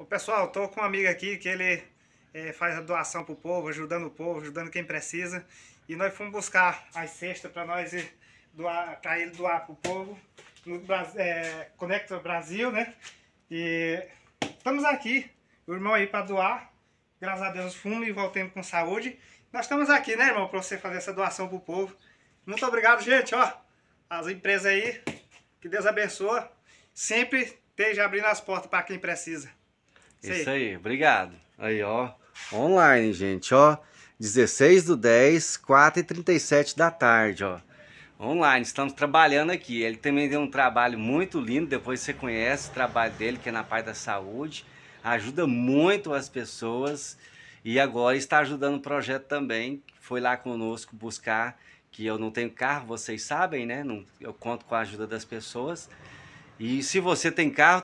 Ô, pessoal, tô com um amigo aqui que ele é, faz a doação pro povo, ajudando o povo, ajudando quem precisa. E nós fomos buscar as cestas para nós doar, para ele doar pro povo no é, Conecta Brasil, né? E estamos aqui, o irmão aí para doar. Graças a Deus fumo e voltemos com saúde. Nós estamos aqui, né, irmão, para você fazer essa doação pro povo. Muito obrigado, gente, ó. As empresas aí, que Deus abençoa. Sempre esteja abrindo as portas para quem precisa. Isso, Isso aí. obrigado. Aí, ó. Online, gente, ó. 16 do 10, 4 e 37 da tarde, ó. Online, estamos trabalhando aqui. Ele também deu um trabalho muito lindo, depois você conhece o trabalho dele, que é na parte da saúde. Ajuda muito as pessoas e agora está ajudando o projeto também. Foi lá conosco buscar, que eu não tenho carro, vocês sabem, né? eu conto com a ajuda das pessoas. E se você tem carro,